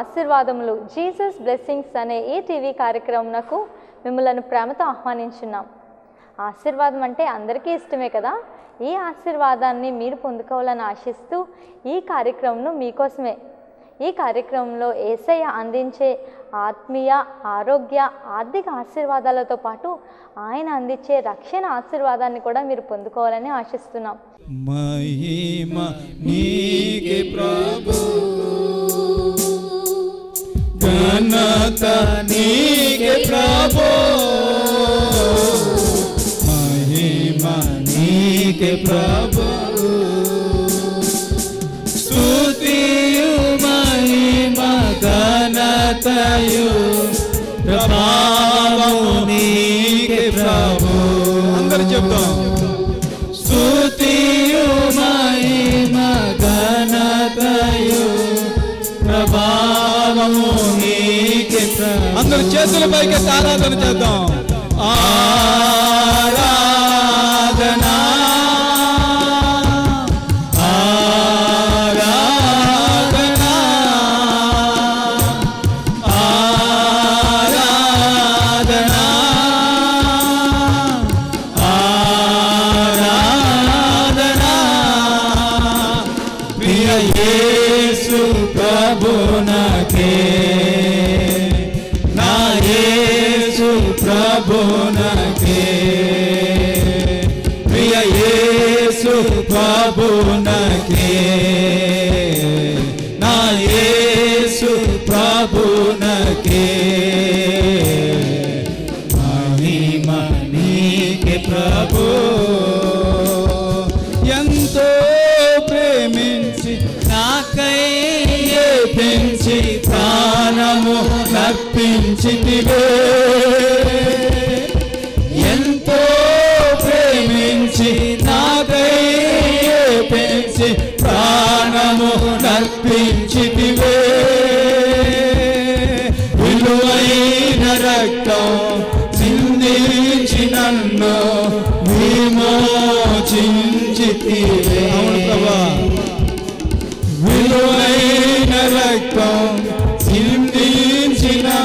ఆశీర్వాదములు Jesus blessings అనే ఈ టీవీ కార్యక్రమంకు మిమ్మల్ని ప్రేమతో ఆహ్వానించున్నాం ఆశీర్వాదం అంటే అందరికీ ఇష్టమే కదా ఈ ఆశీర్వాదాన్ని మీరు పొందుకోవాలని ఆశిస్తూ ఈ కార్యక్రమంను మీకోసమే ఈ కార్యక్రమంలో ఏసయ్య అందించే ఆత్మీయ ఆరోగ్య ఆర్థిక ఆశీర్వాదాలతో పాటు ఆయన అందించే రక్షణ ఆశీర్వాదాన్ని కూడా మీరు పొందుకోవాలని ఆశిస్తున్నాం మహిమ నీకే ప్రభు ఘనత నీకే ప్రభు మహిమ నీకే ప్రభు స్తుతియు మహిమ ఘనతయు ప్రభావము నీకే ప్రభు అందరు చెప్తాం भाई के सारा दिन कहता हूँ sabona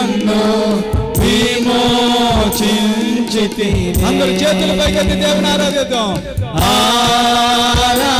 నన్ను విమోచించితి అందరు చేతులు పైకెత్తి దేవుని ఆరాధిద్దాం ఆరా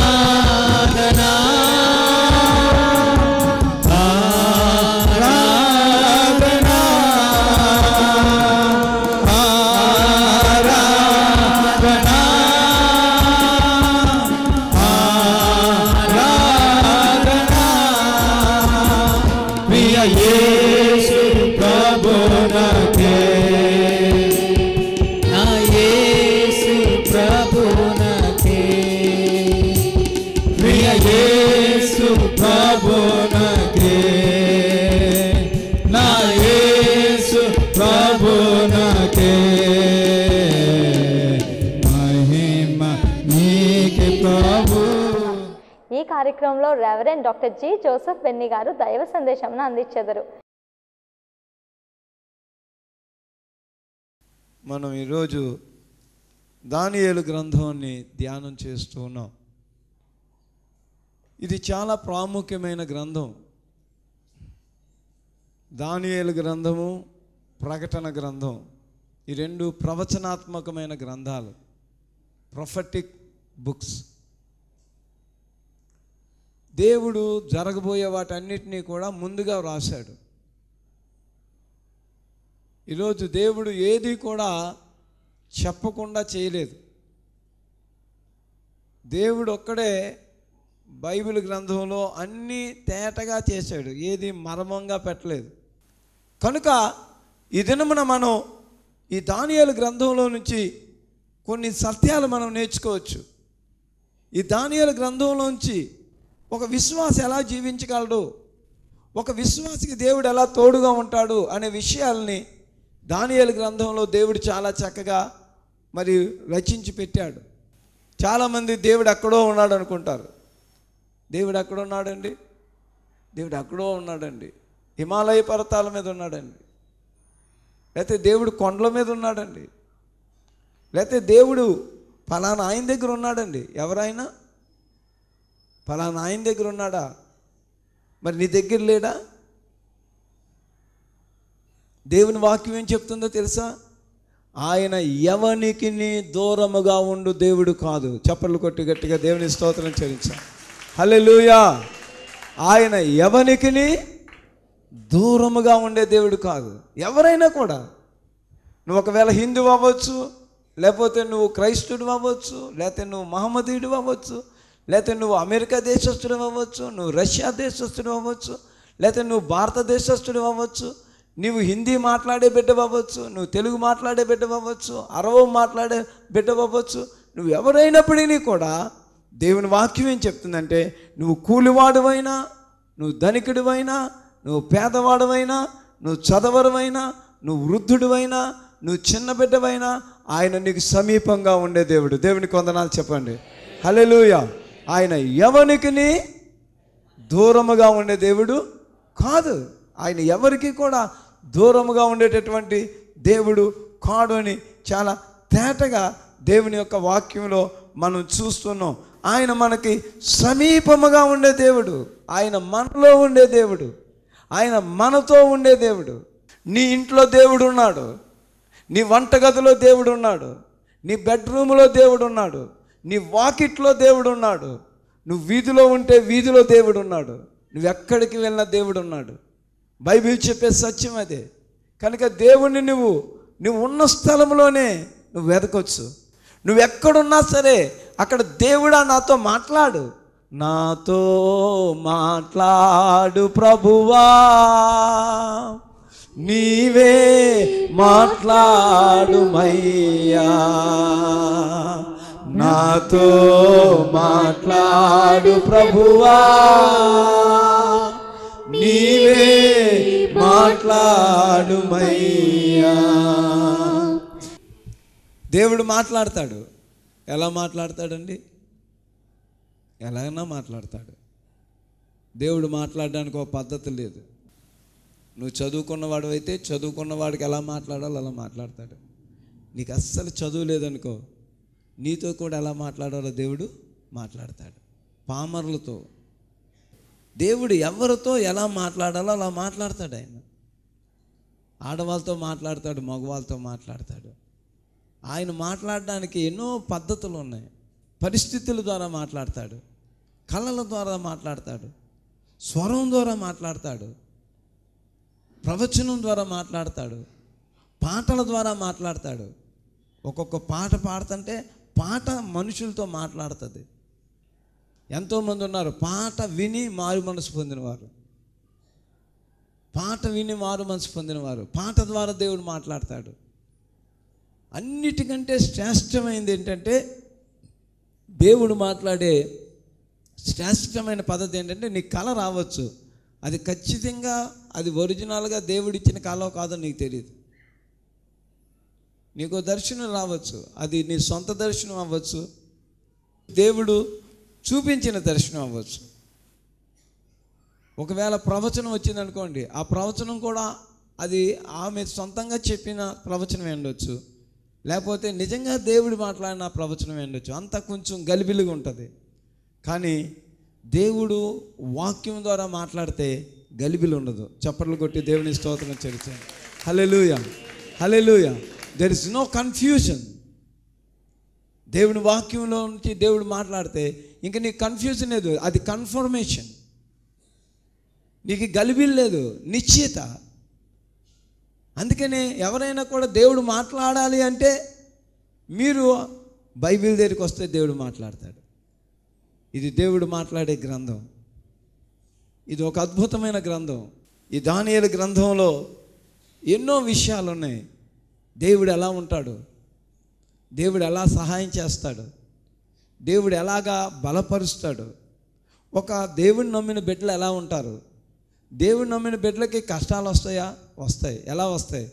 chairman doctor G Joseph Benny గారు దైవ సందేశం అందించెదరు మనం ఈరోజు దానియేలు గ్రంథాన్ని ధ్యానం చేస్తూ ఉన్నాం ఇది చాలా ప్రాముఖ్యమైన గ్రంథం దానియేలు గ్రంథము ప్రకటన గ్రంథం ఈ రెండు ప్రవచనాత్మకమైన గ్రంథాలు ప్రొఫెటిక్ బుక్స్ దేవుడు జరగబోయే వాటన్నిటినీ కూడా ముందుగా వ్రాశాడు ఈరోజు దేవుడు ఏది కూడా చెప్పకుండా చేయలేదు దేవుడు ఒక్కడే బైబిల్ గ్రంథంలో అన్నీ తేటగా చేశాడు ఏది మర్మంగా పెట్టలేదు కనుక ఈ దినమున మనం ఈ దానియాల గ్రంథంలో నుంచి కొన్ని సత్యాలు మనం నేర్చుకోవచ్చు ఈ దానియాల గ్రంథంలోంచి ఒక విశ్వాసం ఎలా జీవించగలడు ఒక విశ్వాసికి దేవుడు ఎలా తోడుగా ఉంటాడు అనే విషయాల్ని దానియాల గ్రంథంలో దేవుడు చాలా చక్కగా మరి రచించి పెట్టాడు చాలామంది దేవుడు అక్కడో ఉన్నాడు అనుకుంటారు దేవుడు అక్కడ ఉన్నాడండి దేవుడు అక్కడో ఉన్నాడండి హిమాలయ పర్వతాల మీద ఉన్నాడండి లేకపోతే దేవుడు కొండల మీద ఉన్నాడండి లేకపోతే దేవుడు ఫలానా ఆయన దగ్గర ఉన్నాడండి ఎవరైనా ఫలానా ఆయన దగ్గర ఉన్నాడా మరి నీ దగ్గర లేడా దేవుని వాక్యం ఏం చెప్తుందో తెలుసా ఆయన ఎవనికి దూరముగా ఉండు దేవుడు కాదు చప్పట్లు కొట్టి గట్టిగా దేవుని స్తోత్రం చెల్లించాం హలెలుయా ఆయన ఎవనికి దూరముగా ఉండే దేవుడు కాదు ఎవరైనా కూడా నువ్వు ఒకవేళ హిందువు అవ్వచ్చు లేకపోతే నువ్వు క్రైస్తుడు అవ్వచ్చు లేకపోతే నువ్వు మహమ్మదీయుడు అవ్వచ్చు లేకపోతే నువ్వు అమెరికా దేశస్తుడు అవ్వచ్చు నువ్వు రష్యా దేశస్తుడు అవ్వచ్చు లేకపోతే నువ్వు భారత అవ్వచ్చు నువ్వు హిందీ మాట్లాడే బిడ్డవ్వచ్చు నువ్వు తెలుగు మాట్లాడే బిడ్డవ్వచ్చు అరవ మాట్లాడే బిడ్డవ్వచ్చు నువ్వు ఎవరైనప్పటికీ కూడా దేవుని వాక్యం ఏం చెప్తుందంటే నువ్వు కూలివాడువైనా నువ్వు ధనికుడివైనా నువ్వు పేదవాడవైనా నువ్వు చదవరవైనా నువ్వు వృద్ధుడివైనా నువ్వు చిన్న బిడ్డవైనా ఆయన నీకు సమీపంగా ఉండే దేవుడు దేవుని కొందనాలు చెప్పండి హలో ఆయన ఎవరికి దూరముగా ఉండే దేవుడు కాదు ఆయన ఎవరికి కూడా దూరముగా ఉండేటటువంటి దేవుడు కాడు అని చాలా తేటగా దేవుని యొక్క వాక్యంలో మనం చూస్తున్నాం ఆయన మనకి సమీపముగా ఉండే దేవుడు ఆయన మనలో ఉండే దేవుడు ఆయన మనతో ఉండే దేవుడు నీ ఇంట్లో దేవుడు ఉన్నాడు నీ వంటగదిలో దేవుడు ఉన్నాడు నీ బెడ్రూమ్లో దేవుడు ఉన్నాడు నీ వాకిట్లో దేవుడు ఉన్నాడు నువ్వు వీధిలో ఉంటే వీధిలో దేవుడు ఉన్నాడు నువ్వు ఎక్కడికి వెళ్ళినా దేవుడు ఉన్నాడు బైబిల్ చెప్పే సత్యం అదే కనుక దేవుణ్ణి నువ్వు నువ్వు ఉన్న స్థలంలోనే నువ్వు వెతకొచ్చు నువ్వు ఎక్కడున్నా సరే అక్కడ దేవుడా నాతో మాట్లాడు నాతో మాట్లాడు ప్రభువా నీవే మాట్లాడు మయ్యా నాతో మాట్లాడు ప్రభువా నీవే మాట్లాడుమయ్యా దేవుడు మాట్లాడతాడు ఎలా మాట్లాడతాడండి ఎలాగైనా మాట్లాడతాడు దేవుడు మాట్లాడడానికి ఒక పద్ధతి లేదు నువ్వు చదువుకున్నవాడు అయితే చదువుకున్నవాడికి ఎలా మాట్లాడాలో అలా మాట్లాడతాడు నీకు అస్సలు చదువు లేదనుకో నీతో కూడా ఎలా మాట్లాడాలో దేవుడు మాట్లాడతాడు పామరులతో దేవుడు ఎవరితో ఎలా మాట్లాడాలో అలా మాట్లాడతాడు ఆయన ఆడవాళ్ళతో మాట్లాడతాడు మగవాళ్ళతో మాట్లాడతాడు ఆయన మాట్లాడడానికి ఎన్నో పద్ధతులు ఉన్నాయి పరిస్థితుల ద్వారా మాట్లాడతాడు కళల ద్వారా మాట్లాడతాడు స్వరం ద్వారా మాట్లాడతాడు ప్రవచనం ద్వారా మాట్లాడతాడు పాటల ద్వారా మాట్లాడతాడు ఒక్కొక్క పాట పాడుతుంటే పాట మనుషులతో మాట్లాడుతుంది ఎంతోమంది ఉన్నారు పాట విని మారు మనసు పొందినవారు పాట విని మారు మనసు పొందినవారు పాట ద్వారా దేవుడు మాట్లాడతాడు అన్నిటికంటే శ్రేష్టమైనది ఏంటంటే దేవుడు మాట్లాడే శ్రేష్టమైన పద్ధతి ఏంటంటే నీ కళ రావచ్చు అది ఖచ్చితంగా అది ఒరిజినల్గా దేవుడిచ్చిన కళ కాదని నీకు తెలియదు నీకు దర్శనం రావచ్చు అది నీ సొంత దర్శనం అవ్వచ్చు దేవుడు చూపించిన దర్శనం అవ్వచ్చు ఒకవేళ ప్రవచనం వచ్చిందనుకోండి ఆ ప్రవచనం కూడా అది ఆమె సొంతంగా చెప్పిన ప్రవచనం ఉండొచ్చు లేకపోతే నిజంగా దేవుడు మాట్లాడిన ప్రవచనం ఉండొచ్చు అంత కొంచెం గలిబిలిగా ఉంటుంది కానీ దేవుడు వాక్యం ద్వారా మాట్లాడితే గలిబిలు ఉండదు చప్పట్లు కొట్టి దేవుని స్తోత్రం చరిచాను హలే hallelujah there is no confusion దేవుని వాక్యంలో నుంచి దేవుడు మాట్లాడితే ఇంకా నీకు కన్ఫ్యూజన్ లేదు అది కన్ఫర్మేషన్ నీకు గలిబిల్ లేదు నిశ్చిత అందుకనే ఎవరైనా కూడా దేవుడు మాట్లాడాలి అంటే మీరు బైబిల్ దగ్గరికి వస్తే దేవుడు మాట్లాడతాడు ఇది దేవుడు మాట్లాడే గ్రంథం ఇది ఒక అద్భుతమైన గ్రంథం ఈ దానియల గ్రంథంలో ఎన్నో విషయాలు ఉన్నాయి దేవుడు ఎలా ఉంటాడు దేవుడు ఎలా సహాయం చేస్తాడు దేవుడు ఎలాగా బలపరుస్తాడు ఒక దేవుని నమ్మిన బిడ్డలు ఎలా ఉంటారు దేవుని నమ్మిన బిడ్డలకి కష్టాలు వస్తాయా వస్తాయి ఎలా వస్తాయి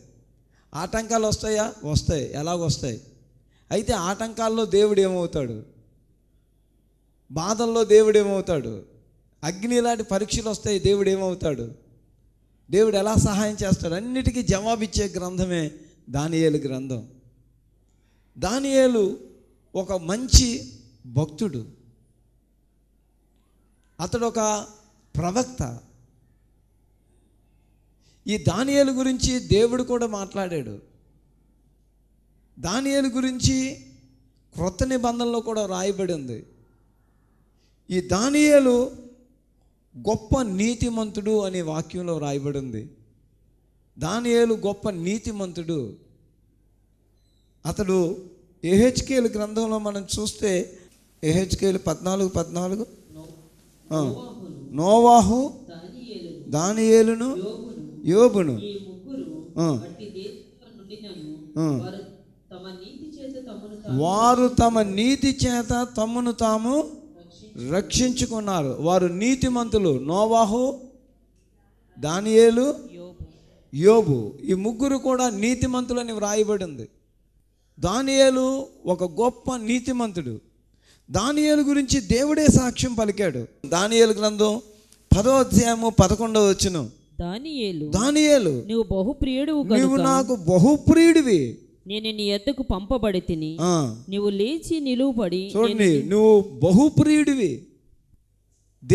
ఆటంకాలు వస్తాయా వస్తాయి ఎలాగ వస్తాయి అయితే ఆటంకాల్లో దేవుడు ఏమవుతాడు బాధల్లో దేవుడు ఏమవుతాడు అగ్ని లాంటి పరీక్షలు వస్తాయి దేవుడు ఏమవుతాడు దేవుడు ఎలా సహాయం చేస్తాడు అన్నిటికీ జవాబిచ్చే గ్రంథమే దానియేలు గ్రంథం దానియేలు ఒక మంచి భక్తుడు అతడు ఒక ప్రవక్త ఈ దానియేలు గురించి దేవుడు కూడా మాట్లాడాడు దానియేలు గురించి క్రొత్త నిబంధనలో కూడా రాయబడి ఉంది ఈ దానియేలు గొప్ప నీతిమంతుడు అనే వాక్యంలో రాయబడి ఉంది దానియేలు గొప్ప నీతిమంతుడు అతడు ఏహెచ్కేలు గ్రంథంలో మనం చూస్తే ఏహెచ్కేలు పద్నాలుగు పద్నాలుగు నోవాహు దానియేలును యోబును వారు తమ నీతి చేత తమ్మును తాము రక్షించుకున్నారు వారు నీతిమంతులు నోవాహు దానియేలు యోబు ఈ ముగ్గురు కూడా నీతిమంతులని వ్రాయబడి ఉంది దానియేలు ఒక గొప్ప నీతిమంతుడు దానియేలు గురించి దేవుడే సాక్ష్యం పలికాడు దానియేలు గ్రంథం పదో అధ్యాయము పదకొండవ వచ్చిన దానియేలు దానియేలు నువ్వు బహుప్రియుడు నువ్వు నాకు బహుప్రియుడివి నేను నీ ఎద్దకు పంపబడి తిని నువ్వు లేచి నిలువబడి చూడండి నువ్వు బహుప్రియుడివి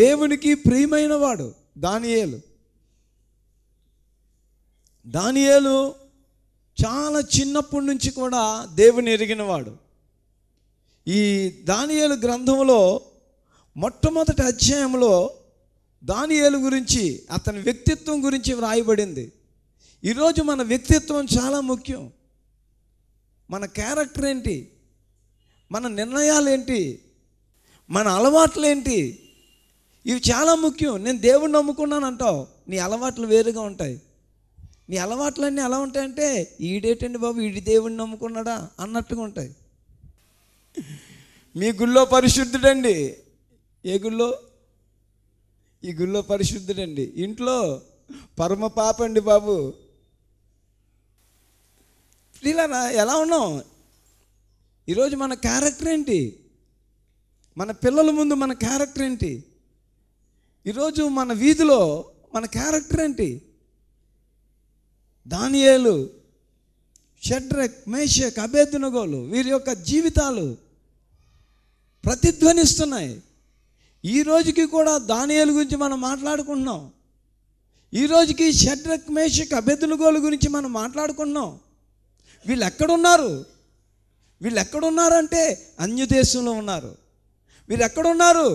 దేవునికి ప్రియమైన వాడు దానియేలు దానియేలు చాలా చిన్నప్పటి నుంచి కూడా దేవుని ఎరిగినవాడు ఈ దానియేలు గ్రంథంలో మొట్టమొదటి అధ్యాయంలో దానియేలు గురించి అతని వ్యక్తిత్వం గురించి వ్రాయబడింది ఈరోజు మన వ్యక్తిత్వం చాలా ముఖ్యం మన క్యారెక్టర్ ఏంటి మన నిర్ణయాలేంటి మన అలవాట్లేంటి ఇవి చాలా ముఖ్యం నేను దేవుణ్ణి నమ్ముకున్నాను అంటావు నీ అలవాట్లు వేరుగా ఉంటాయి నీ అలవాట్లన్నీ ఎలా ఉంటాయంటే ఈడేటండి బాబు ఈడి దేవుడిని నమ్ముకున్నాడా అన్నట్టుగా ఉంటాయి మీ గుళ్ళో పరిశుద్ధుడండి ఏ గుళ్ళో ఈ గుళ్ళో పరిశుద్ధుడండి ఇంట్లో పరమ పాప అండి బాబు ఇలా ఎలా ఉన్నాం ఈరోజు మన క్యారెక్టర్ ఏంటి మన పిల్లల ముందు మన క్యారెక్టర్ ఏంటి ఈరోజు మన వీధిలో మన క్యారెక్టర్ ఏంటి దానియేలు షడ్రక్ మేషక్ అభేద్నగోలు వీరి యొక్క జీవితాలు ప్రతిధ్వనిస్తున్నాయి ఈ రోజుకి కూడా దానియాల గురించి మనం మాట్లాడుకుంటున్నాం ఈ రోజుకి షడ్రక్ మేషక్ అభేద్నగోలు గురించి మనం మాట్లాడుకుంటున్నాం వీళ్ళు ఎక్కడున్నారు వీళ్ళు ఎక్కడున్నారంటే అన్యదేశంలో ఉన్నారు వీరు ఎక్కడున్నారు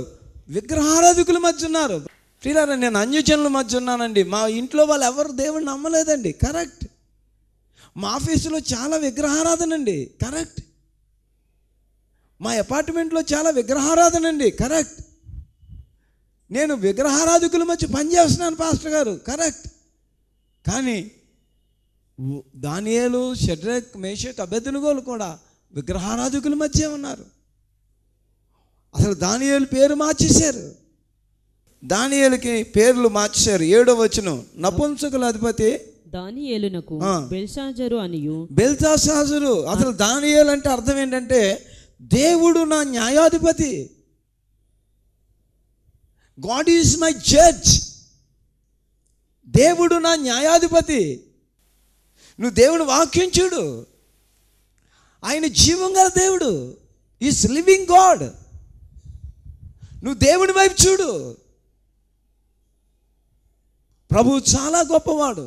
విగ్రహారాధికుల మధ్య ఉన్నారు ప్రియులారా నేను అన్యజనుల మధ్య ఉన్నానండి మా ఇంట్లో వాళ్ళు ఎవరు దేవుడిని నమ్మలేదండి కరెక్ట్ మా ఆఫీసులో చాలా విగ్రహారాధన అండి కరెక్ట్ మా అపార్ట్మెంట్లో చాలా విగ్రహారాధన అండి కరెక్ట్ నేను విగ్రహారాధకుల మధ్య పనిచేస్తున్నాను పాస్టర్ గారు కరెక్ట్ కానీ దానియాలు షడ్రక్ మేషక్ అభ్యర్థులుగోలు కూడా విగ్రహారాధకుల మధ్య ఉన్నారు అసలు దానియాలు పేరు మార్చేశారు దానియలకి పేర్లు మార్చారు ఏడో వచ్చిన నపుంసకుల అధిపతి దానియేలునకు బెల్షాజరు అనియు బెల్షాజరు అసలు దానియేలు అంటే అర్థం ఏంటంటే దేవుడు నా న్యాయాధిపతి గాడ్ ఈజ్ మై జడ్జ్ దేవుడు నా న్యాయాధిపతి నువ్వు దేవుని వాక్యం చూడు ఆయన జీవంగా దేవుడు ఈస్ లివింగ్ గాడ్ నువ్వు దేవుని వైపు చూడు ప్రభువు చాలా గొప్పవాడు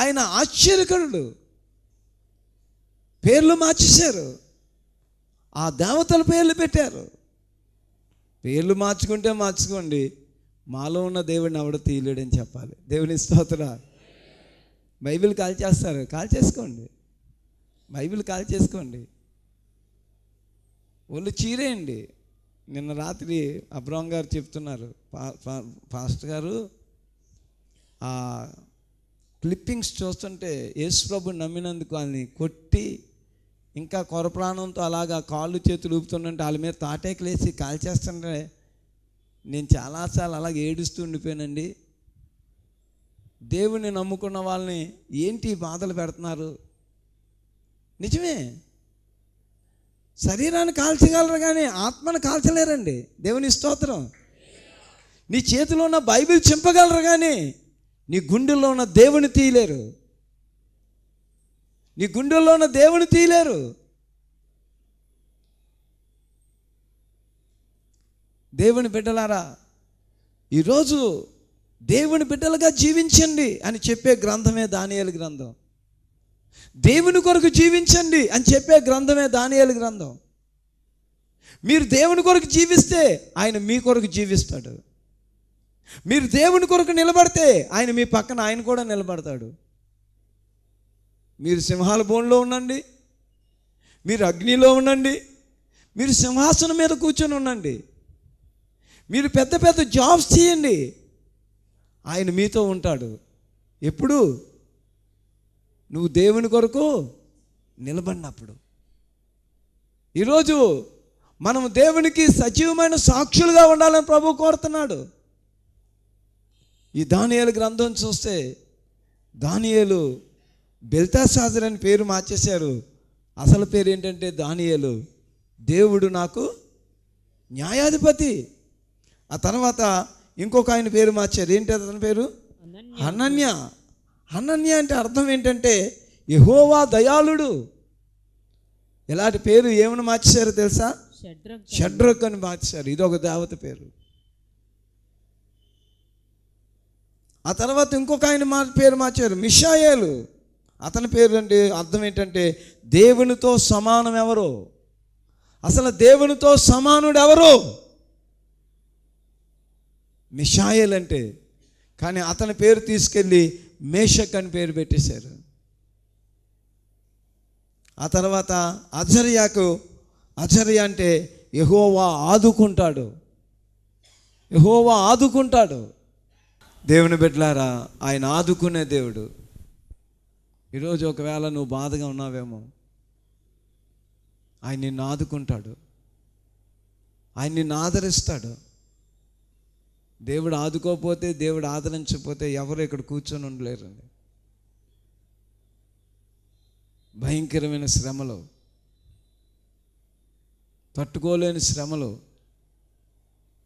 ఆయన ఆశ్చర్యకరుడు పేర్లు మార్చేశారు ఆ దేవతల పేర్లు పెట్టారు పేర్లు మార్చుకుంటే మార్చుకోండి మాలో ఉన్న దేవుడిని ఎవడ తీయలేడని చెప్పాలి దేవుని స్తోత్ర బైబిల్ కాల్ చేస్తారు కాల్ చేసుకోండి బైబిల్ కాల్ చేసుకోండి ఒళ్ళు చీరేయండి నిన్న రాత్రి అబ్రామ్ గారు చెప్తున్నారు ఫాస్ట్ గారు ఆ క్లిప్పింగ్స్ చూస్తుంటే ప్రభు నమ్మినందుకు వాళ్ళని కొట్టి ఇంకా కొర ప్రాణంతో అలాగా కాళ్ళు చేతులు ఊపుతుండే వాళ్ళ మీద తాటేకలేసి కాల్చేస్తుంటే నేను చాలాసార్లు అలాగే ఏడుస్తూ ఉండిపోయానండి దేవుణ్ణి నమ్ముకున్న వాళ్ళని ఏంటి బాధలు పెడుతున్నారు నిజమే శరీరాన్ని కాల్చగలరు కానీ ఆత్మను కాల్చలేరండి దేవుని స్తోత్రం నీ చేతిలో ఉన్న బైబిల్ చింపగలరు కానీ నీ గుండెల్లో ఉన్న దేవుని తీయలేరు నీ గుండెల్లో ఉన్న దేవుని తీయలేరు దేవుని బిడ్డలారా ఈరోజు దేవుని బిడ్డలుగా జీవించండి అని చెప్పే గ్రంథమే దానియాల గ్రంథం దేవుని కొరకు జీవించండి అని చెప్పే గ్రంథమే దానియాల గ్రంథం మీరు దేవుని కొరకు జీవిస్తే ఆయన మీ కొరకు జీవిస్తాడు మీరు దేవుని కొరకు నిలబడితే ఆయన మీ పక్కన ఆయన కూడా నిలబడతాడు మీరు సింహాల బోన్లో ఉండండి మీరు అగ్నిలో ఉండండి మీరు సింహాసనం మీద కూర్చొని ఉండండి మీరు పెద్ద పెద్ద జాబ్స్ చేయండి ఆయన మీతో ఉంటాడు ఎప్పుడు నువ్వు దేవుని కొరకు నిలబడినప్పుడు ఈరోజు మనం దేవునికి సజీవమైన సాక్షులుగా ఉండాలని ప్రభు కోరుతున్నాడు ఈ దానియాల గ్రంథం చూస్తే దానియేలు బెల్తాసాజర్ అని పేరు మార్చేశారు అసలు పేరు ఏంటంటే దానియేలు దేవుడు నాకు న్యాయాధిపతి ఆ తర్వాత ఇంకొక ఆయన పేరు మార్చారు ఏంటి అతని పేరు అనన్య అనన్య అంటే అర్థం ఏంటంటే యహోవా దయాళుడు ఎలాంటి పేరు ఏమని మార్చారు తెలుసా షడ్రక్ అని మార్చారు ఇది ఒక దేవత పేరు ఆ తర్వాత ఇంకొక ఆయన మా పేరు మార్చారు మిషాయేలు అతని పేరు అంటే అర్థం ఏంటంటే దేవునితో సమానం ఎవరు అసలు దేవునితో సమానుడు ఎవరు మిషాయేల్ అంటే కానీ అతని పేరు తీసుకెళ్ళి మేషక్ అని పేరు పెట్టేశారు ఆ తర్వాత అజర్యాకు అజర్య అంటే యహోవా ఆదుకుంటాడు యహోవా ఆదుకుంటాడు దేవుని బిడ్డలారా ఆయన ఆదుకునే దేవుడు ఈరోజు ఒకవేళ నువ్వు బాధగా ఉన్నావేమో ఆయన నిన్ను ఆదుకుంటాడు ఆయన నిన్ను ఆదరిస్తాడు దేవుడు ఆదుకోపోతే దేవుడు ఆదరించకపోతే ఎవరు ఇక్కడ కూర్చొని ఉండలేరండి భయంకరమైన శ్రమలో తట్టుకోలేని శ్రమలో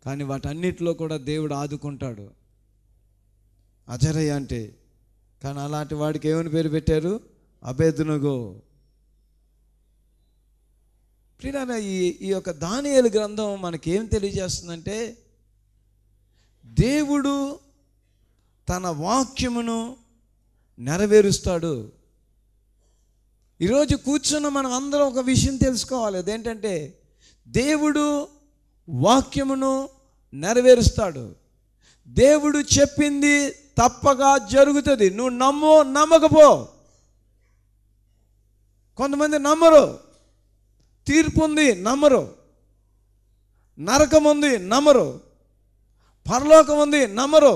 కానీ వాటన్నిటిలో కూడా దేవుడు ఆదుకుంటాడు అజరయ్య అంటే కానీ అలాంటి వాడికి ఏమని పేరు పెట్టారు అభేదనుగో ప్రియారా ఈ ఈ యొక్క దానియలు గ్రంథం మనకేం తెలియజేస్తుందంటే దేవుడు తన వాక్యమును నెరవేరుస్తాడు ఈరోజు కూర్చున్న మనం అందరం ఒక విషయం తెలుసుకోవాలి అదేంటంటే దేవుడు వాక్యమును నెరవేరుస్తాడు దేవుడు చెప్పింది తప్పగా జరుగుతుంది నువ్వు నమ్మో నమ్మకపో కొంతమంది నమ్మరు తీర్పు ఉంది నమ్మరు నరకం ఉంది నమ్మరు పరలోకం ఉంది నమ్మరు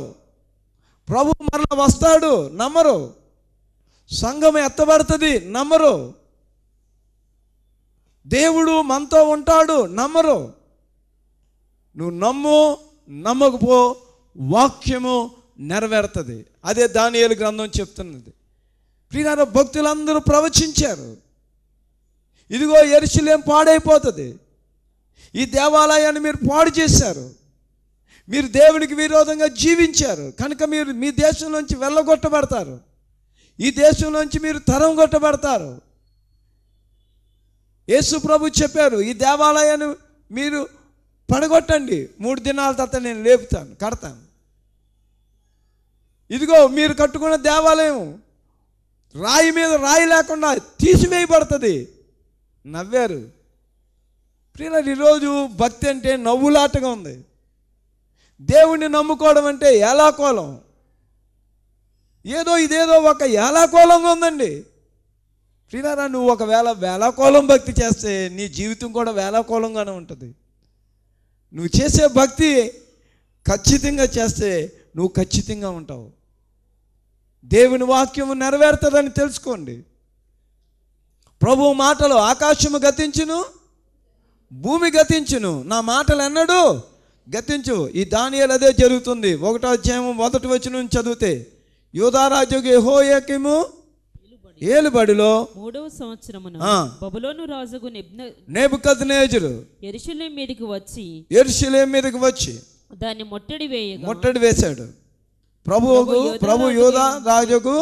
ప్రభు మరల వస్తాడు నమ్మరు సంఘం ఎత్తబడుతుంది నమ్మరు దేవుడు మనతో ఉంటాడు నమ్మరు నువ్వు నమ్ము నమ్మకపో వాక్యము నెరవేరుతుంది అదే దానియలు గ్రంథం చెప్తున్నది ప్రియార భక్తులందరూ ప్రవచించారు ఇదిగో ఎరుశలేం పాడైపోతుంది ఈ దేవాలయాన్ని మీరు పాడు చేశారు మీరు దేవునికి విరోధంగా జీవించారు కనుక మీరు మీ దేశం నుంచి వెళ్ళగొట్టబడతారు ఈ దేశం నుంచి మీరు తరం కొట్టబడతారు యేసు ప్రభు చెప్పారు ఈ దేవాలయాన్ని మీరు పడగొట్టండి మూడు దినాల తర్వాత నేను లేపుతాను కడతాను ఇదిగో మీరు కట్టుకున్న దేవాలయం రాయి మీద రాయి లేకుండా తీసివేయబడుతుంది నవ్వారు ప్రియ ఈరోజు భక్తి అంటే నవ్వులాటగా ఉంది దేవుణ్ణి నమ్ముకోవడం అంటే ఏలాకోలం ఏదో ఇదేదో ఒక ఏలాకోలంగా ఉందండి ప్రియారా నువ్వు ఒకవేళ వేలాకోలం భక్తి చేస్తే నీ జీవితం కూడా వేలాకోలంగానే ఉంటుంది నువ్వు చేసే భక్తి ఖచ్చితంగా చేస్తే నువ్వు ఖచ్చితంగా ఉంటావు దేవుని వాక్యం నెరవేరుతుందని తెలుసుకోండి ప్రభు మాటలు ఆకాశము గతించును భూమి గతించును నా మాటలు ఎన్నడూ గతించు ఈ దానియలు అదే జరుగుతుంది ఒకటో అధ్యాయము మొదటి వచ్చిన నుంచి చదివితే హో ఏకిము ఏలుబడిలో మూడవ సంవత్సరం బబులోను రాజుకు నెబుకద్నేజరు ఎరుషులేం మీదకి వచ్చి ఎరుషులేం మీదకి వచ్చి దాన్ని మొట్టడి వేయ మొట్టడి వేశాడు ప్రభువుకు ప్రభు యోధ రాజుకు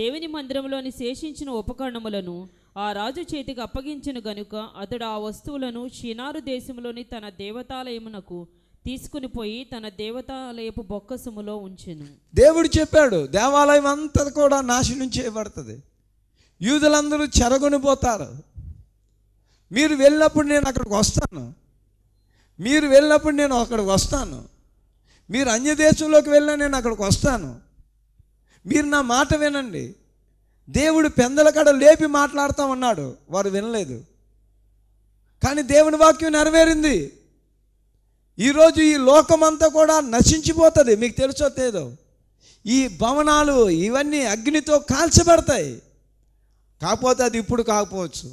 దేవుని మందిరంలోని శేషించిన ఉపకరణములను ఆ రాజు చేతికి అప్పగించను గనుక అతడు ఆ వస్తువులను షినారు దేశంలోని తన దేవతాలయమునకు తీసుకుని పోయి తన దేవతాలయపు బొక్కసుములో ఉంచెను దేవుడు చెప్పాడు దేవాలయం అంతా కూడా నాశనం చేయబడుతుంది యూదులందరూ చెరగొని పోతారు మీరు వెళ్ళినప్పుడు నేను అక్కడికి వస్తాను మీరు వెళ్ళినప్పుడు నేను అక్కడికి వస్తాను మీరు అన్యదేశంలోకి వెళ్ళినా నేను అక్కడికి వస్తాను మీరు నా మాట వినండి దేవుడు పెందల కడ లేపి మాట్లాడుతూ ఉన్నాడు వారు వినలేదు కానీ దేవుని వాక్యం నెరవేరింది ఈరోజు ఈ లోకమంతా కూడా నశించిపోతుంది మీకు తెలుసో తేదో ఈ భవనాలు ఇవన్నీ అగ్నితో కాల్చబడతాయి కాకపోతే అది ఇప్పుడు కాకపోవచ్చు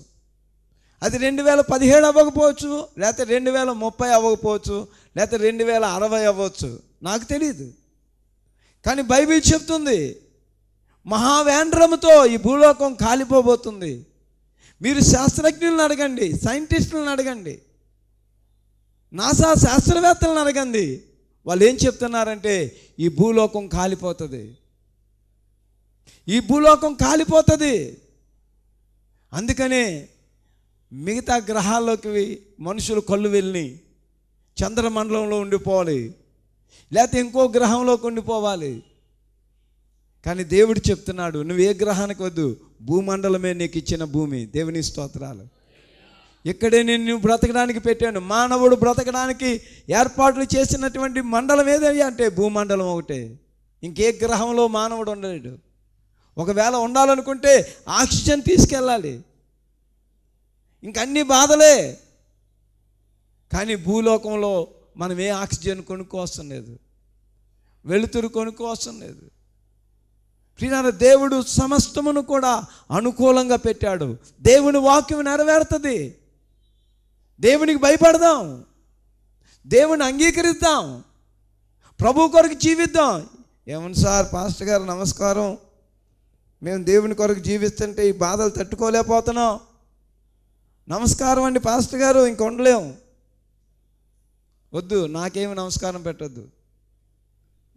అది రెండు వేల పదిహేడు అవ్వకపోవచ్చు లేకపోతే రెండు వేల ముప్పై అవ్వకపోవచ్చు లేకపోతే రెండు వేల అరవై అవ్వచ్చు నాకు తెలియదు కానీ బైబిల్ చెప్తుంది మహావేంద్రముతో ఈ భూలోకం కాలిపోబోతుంది మీరు శాస్త్రజ్ఞులను అడగండి సైంటిస్టులను అడగండి నాసా శాస్త్రవేత్తలను అడగండి వాళ్ళు ఏం చెప్తున్నారంటే ఈ భూలోకం కాలిపోతుంది ఈ భూలోకం కాలిపోతుంది అందుకనే మిగతా గ్రహాల్లోకి మనుషులు కళ్ళు వెళ్ళి చంద్రమండలంలో ఉండిపోవాలి లేకపోతే ఇంకో గ్రహంలోకి ఉండిపోవాలి కానీ దేవుడు చెప్తున్నాడు నువ్వు ఏ గ్రహానికి వద్దు భూమండలమే నీకు ఇచ్చిన భూమి దేవుని స్తోత్రాలు ఇక్కడే నేను బ్రతకడానికి పెట్టాను మానవుడు బ్రతకడానికి ఏర్పాట్లు చేసినటువంటి మండలం ఏదవి అంటే భూమండలం ఒకటే ఇంకే గ్రహంలో మానవుడు ఉండలేడు ఒకవేళ ఉండాలనుకుంటే ఆక్సిజన్ తీసుకెళ్ళాలి ఇంకన్నీ బాధలే కానీ భూలోకంలో మనం ఏ ఆక్సిజన్ కొనుక్కోవసం లేదు వెలుతురు కొనుక్కోవసం లేదు ప్రియార దేవుడు సమస్తమును కూడా అనుకూలంగా పెట్టాడు దేవుని వాక్యం నెరవేరుతుంది దేవునికి భయపడదాం దేవుని అంగీకరిద్దాం ప్రభు కొరకు జీవిద్దాం ఏమన్నా సార్ పాస్టర్ గారు నమస్కారం మేము దేవుని కొరకు జీవిస్తుంటే ఈ బాధలు తట్టుకోలేకపోతున్నాం నమస్కారం అండి పాస్టర్ గారు ఇంక ఉండలేము వద్దు నాకేమి నమస్కారం పెట్టద్దు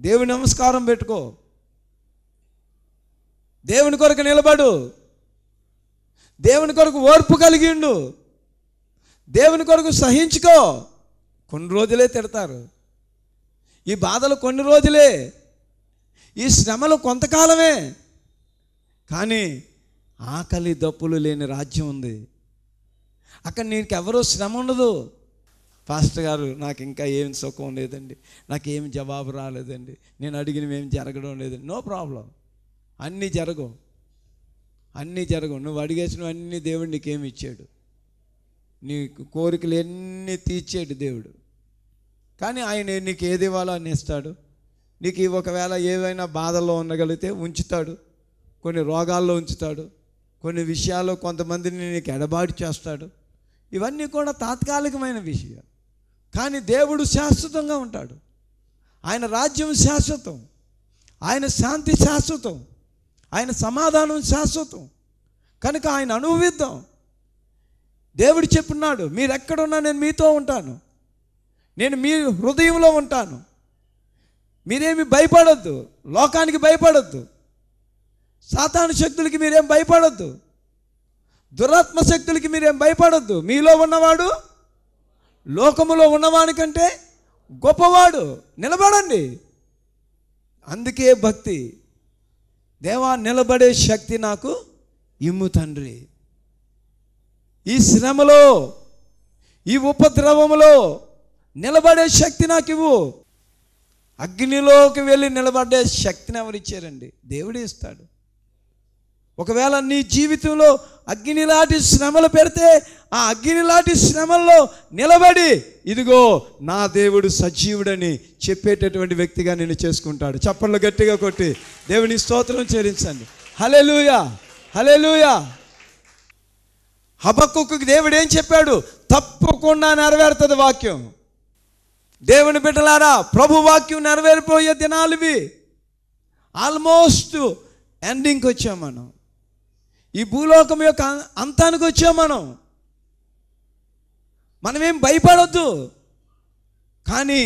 దేవుని నమస్కారం పెట్టుకో దేవుని కొరకు నిలబడు దేవుని కొరకు ఓర్పు కలిగిండు దేవుని కొరకు సహించుకో కొన్ని రోజులే తిడతారు ఈ బాధలు కొన్ని రోజులే ఈ శ్రమలు కొంతకాలమే కానీ ఆకలి దప్పులు లేని రాజ్యం ఉంది అక్కడ నీకు ఎవరో శ్రమ ఉండదు పాస్టర్ గారు నాకు ఇంకా ఏం సుఖం లేదండి నాకు ఏం జవాబు రాలేదండి నేను అడిగినవి ఏం జరగడం లేదండి నో ప్రాబ్లం అన్నీ జరగవు అన్నీ జరగవు నువ్వు అడిగేసిన అన్ని దేవుడు నీకేమి ఇచ్చాడు నీ కోరికలు ఎన్ని తీర్చాడు దేవుడు కానీ ఆయన నీకు ఏది ఇవ్వాలో అని ఇస్తాడు నీకు ఒకవేళ ఏవైనా బాధల్లో ఉండగలిగితే ఉంచుతాడు కొన్ని రోగాల్లో ఉంచుతాడు కొన్ని విషయాల్లో కొంతమందిని నీకు ఎడబాటు చేస్తాడు ఇవన్నీ కూడా తాత్కాలికమైన విషయాలు కానీ దేవుడు శాశ్వతంగా ఉంటాడు ఆయన రాజ్యం శాశ్వతం ఆయన శాంతి శాశ్వతం ఆయన సమాధానం శాశ్వతం కనుక ఆయన అనుభవిద్దాం దేవుడు చెప్పున్నాడు మీరు ఎక్కడున్నా నేను మీతో ఉంటాను నేను మీ హృదయంలో ఉంటాను మీరేమి భయపడద్దు లోకానికి భయపడద్దు సాతాను శక్తులకి మీరేం భయపడద్దు దురాత్మ శక్తులకి మీరేం భయపడద్దు మీలో ఉన్నవాడు లోకములో ఉన్నవాడి కంటే గొప్పవాడు నిలబడండి అందుకే భక్తి దేవా నిలబడే శక్తి నాకు ఇమ్ము తండ్రి ఈ శ్రమలో ఈ ఉపద్రవములో నిలబడే శక్తి నాకు ఇవ్వు అగ్నిలోకి వెళ్ళి నిలబడే శక్తిని ఎవరిచ్చారండి దేవుడే ఇస్తాడు ఒకవేళ నీ జీవితంలో అగ్నిలాంటి శ్రమలు పెడితే ఆ అగ్నిలాంటి శ్రమల్లో నిలబడి ఇదిగో నా దేవుడు సజీవుడని చెప్పేటటువంటి వ్యక్తిగా నేను చేసుకుంటాడు చప్పట్లు గట్టిగా కొట్టి దేవుని స్తోత్రం చేరించండి హలెలుయా హలెలుయా హబక్కు దేవుడు ఏం చెప్పాడు తప్పకుండా నెరవేరుతుంది వాక్యం దేవుని బిడ్డలారా ప్రభు వాక్యం నెరవేరిపోయే దినాలువి ఆల్మోస్ట్ ఎండింగ్కి వచ్చాం మనం ఈ భూలోకం యొక్క అంతానికి వచ్చాం మనం మనమేం భయపడొద్దు కానీ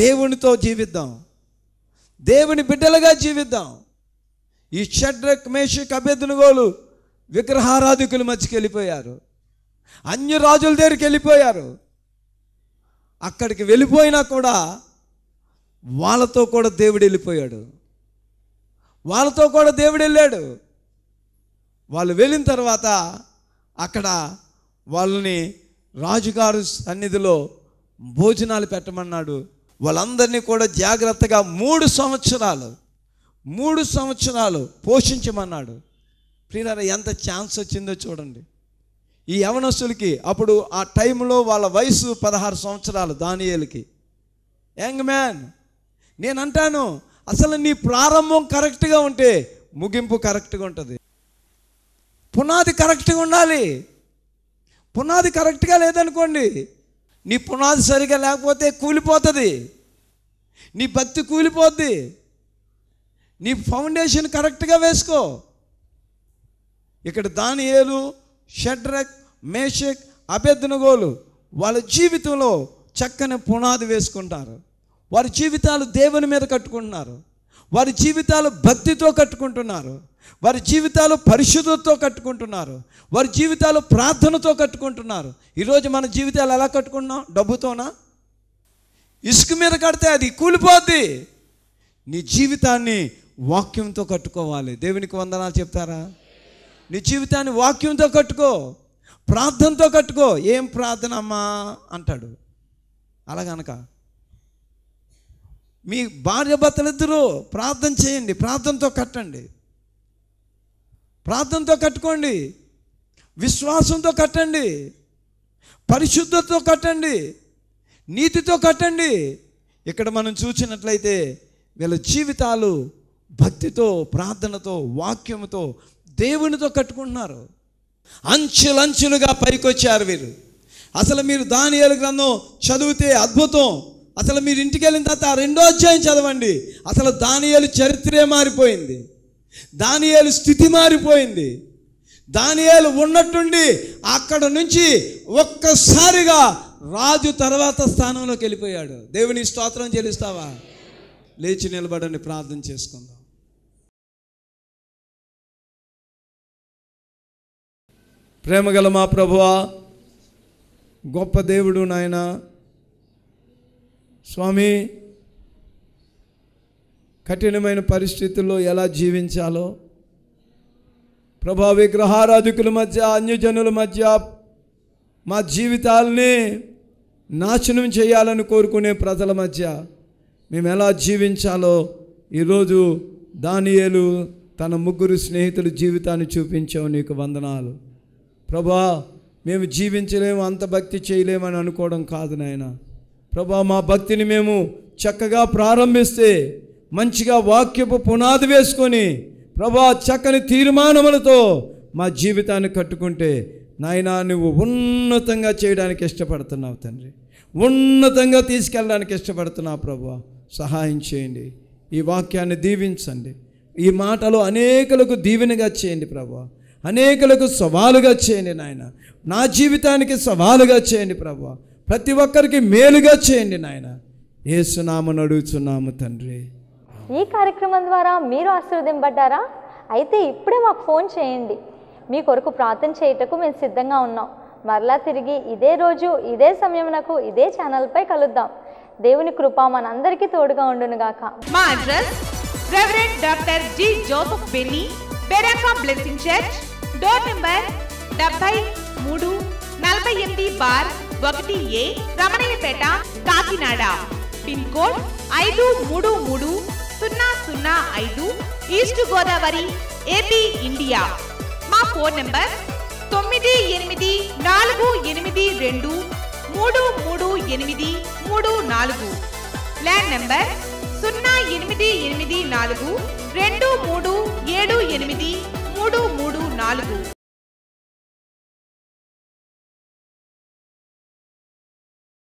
దేవునితో జీవిద్దాం దేవుని బిడ్డలుగా జీవిద్దాం ఈ షడ్రక్ మేషక్ కబెద్దునుగోలు విగ్రహారాధికుల మధ్యకి వెళ్ళిపోయారు అన్ని రాజుల దగ్గరికి వెళ్ళిపోయారు అక్కడికి వెళ్ళిపోయినా కూడా వాళ్ళతో కూడా దేవుడు వెళ్ళిపోయాడు వాళ్ళతో కూడా దేవుడు వెళ్ళాడు వాళ్ళు వెళ్ళిన తర్వాత అక్కడ వాళ్ళని రాజుగారు సన్నిధిలో భోజనాలు పెట్టమన్నాడు వాళ్ళందరినీ కూడా జాగ్రత్తగా మూడు సంవత్సరాలు మూడు సంవత్సరాలు పోషించమన్నాడు ప్రియులారా ఎంత ఛాన్స్ వచ్చిందో చూడండి ఈ యవనస్తులకి అప్పుడు ఆ టైంలో వాళ్ళ వయసు పదహారు సంవత్సరాలు దానియేలకి యంగ్ మ్యాన్ నేను అంటాను అసలు నీ ప్రారంభం కరెక్ట్గా ఉంటే ముగింపు కరెక్ట్గా ఉంటుంది పునాది కరెక్ట్గా ఉండాలి పునాది కరెక్ట్గా లేదనుకోండి నీ పునాది సరిగా లేకపోతే కూలిపోతుంది నీ భక్తి కూలిపోద్ది నీ ఫౌండేషన్ కరెక్ట్గా వేసుకో ఇక్కడ దాని ఏలు షడ్రక్ మేషక్ అభ్యర్థనగోలు వాళ్ళ జీవితంలో చక్కని పునాది వేసుకుంటారు వారి జీవితాలు దేవుని మీద కట్టుకుంటున్నారు వారి జీవితాలు భక్తితో కట్టుకుంటున్నారు వారి జీవితాలు పరిశుద్ధతో కట్టుకుంటున్నారు వారి జీవితాలు ప్రార్థనతో కట్టుకుంటున్నారు ఈరోజు మన జీవితాలు ఎలా కట్టుకుంటున్నాం డబ్బుతోనా ఇసుక మీద కడితే అది కూలిపోద్ది నీ జీవితాన్ని వాక్యంతో కట్టుకోవాలి దేవునికి వందనాలు చెప్తారా నీ జీవితాన్ని వాక్యంతో కట్టుకో ప్రార్థనతో కట్టుకో ఏం ప్రార్థన అమ్మా అంటాడు అలాగనక మీ భార్య భర్తలిద్దరూ ప్రార్థన చేయండి ప్రార్థనతో కట్టండి ప్రార్థనతో కట్టుకోండి విశ్వాసంతో కట్టండి పరిశుద్ధతో కట్టండి నీతితో కట్టండి ఇక్కడ మనం చూసినట్లయితే వీళ్ళ జీవితాలు భక్తితో ప్రార్థనతో వాక్యముతో దేవునితో కట్టుకుంటున్నారు అంచులంచులుగా పైకొచ్చారు వీరు అసలు మీరు దానియాల గ్రంథం చదివితే అద్భుతం అసలు మీరు ఇంటికి వెళ్ళిన తర్వాత రెండో అధ్యాయం చదవండి అసలు దానియాలు చరిత్రే మారిపోయింది దానియాలు స్థితి మారిపోయింది దానియాలు ఉన్నట్టుండి అక్కడ నుంచి ఒక్కసారిగా రాజు తర్వాత స్థానంలోకి వెళ్ళిపోయాడు దేవుని స్తోత్రం చెల్లిస్తావా లేచి నిలబడని ప్రార్థన చేసుకుందాం ప్రేమగల మా ప్రభువా గొప్ప దేవుడు నాయనా స్వామి కఠినమైన పరిస్థితుల్లో ఎలా జీవించాలో ప్రభా విగ్రహారాధికుల మధ్య అన్యజనుల మధ్య మా జీవితాల్ని నాశనం చేయాలని కోరుకునే ప్రజల మధ్య మేము ఎలా జీవించాలో ఈరోజు దానియేలు తన ముగ్గురు స్నేహితుల జీవితాన్ని చూపించావు నీకు వందనాలు ప్రభా మేము జీవించలేము అంత భక్తి చేయలేమని అనుకోవడం కాదు నాయనా ప్రభా మా భక్తిని మేము చక్కగా ప్రారంభిస్తే మంచిగా వాక్యపు పునాది వేసుకొని ప్రభా చక్కని తీర్మానములతో మా జీవితాన్ని కట్టుకుంటే నాయన నువ్వు ఉన్నతంగా చేయడానికి ఇష్టపడుతున్నావు తండ్రి ఉన్నతంగా తీసుకెళ్ళడానికి ఇష్టపడుతున్నావు ప్రభా సహాయం చేయండి ఈ వాక్యాన్ని దీవించండి ఈ మాటలు అనేకులకు దీవెనగా చేయండి ప్రభా అనేకులకు సవాలుగా చేయండి నాయన నా జీవితానికి సవాలుగా చేయండి ప్రభా ప్రతి ఒక్కరికి మేలుగా చేయండి నాయన ఏసునామను అడుగుచున్నాము తండ్రి ఈ కార్యక్రమం ద్వారా మీరు ఆశీర్వదింపడ్డారా అయితే ఇప్పుడే మాకు ఫోన్ చేయండి మీ కొరకు ప్రార్థన చేయటకు మేము సిద్ధంగా ఉన్నాం మరలా తిరిగి ఇదే రోజు ఇదే సమయమునకు ఇదే ఛానల్పై కలుద్దాం దేవుని కృప మనందరికీ తోడుగా ఉండునుగాక మా address reverend doctor G Joseph Benny Beracah blessing church door number డెబ్బై మూడు నలభై ఎనిమిది బార్ ఒకటి A Ramanayyapeta Kakinada pin code ఐదు మూడు మూడు సున్నా సున్నా ఐదు ఈస్ట్ గోదావరి ఏపీ ఇండియా మా ఫోన్ నంబర్ తొమ్మిది ఎనిమిది నాలుగు ఎనిమిది రెండు మూడు మూడు ఎనిమిది మూడు నాలుగు ల్యాండ్ నంబర్ సున్నా ఎనిమిది ఎనిమిది నాలుగు రెండు మూడు ఏడు ఎనిమిది మూడు మూడు నాలుగు